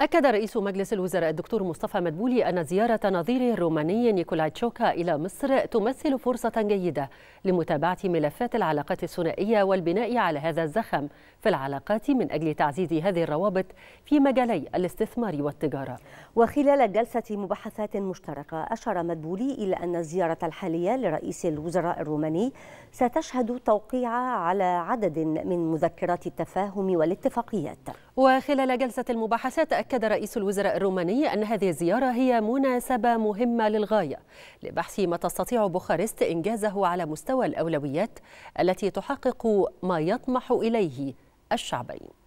أكد رئيس مجلس الوزراء الدكتور مصطفى مدبولي أن زيارة نظيره الروماني نيكولاي تشوكا إلى مصر تمثل فرصة جيدة لمتابعة ملفات العلاقات الثنائية والبناء على هذا الزخم في العلاقات من أجل تعزيز هذه الروابط في مجالي الاستثمار والتجارة وخلال جلسة مباحثات مشتركة أشار مدبولي إلى أن الزيارة الحالية لرئيس الوزراء الروماني ستشهد توقيع على عدد من مذكرات التفاهم والاتفاقيات وخلال جلسة المباحثات أكد رئيس الوزراء الروماني أن هذه الزيارة هي مناسبة مهمة للغاية لبحث ما تستطيع بوخارست إنجازه على مستوى الأولويات التي تحقق ما يطمح إليه الشعبين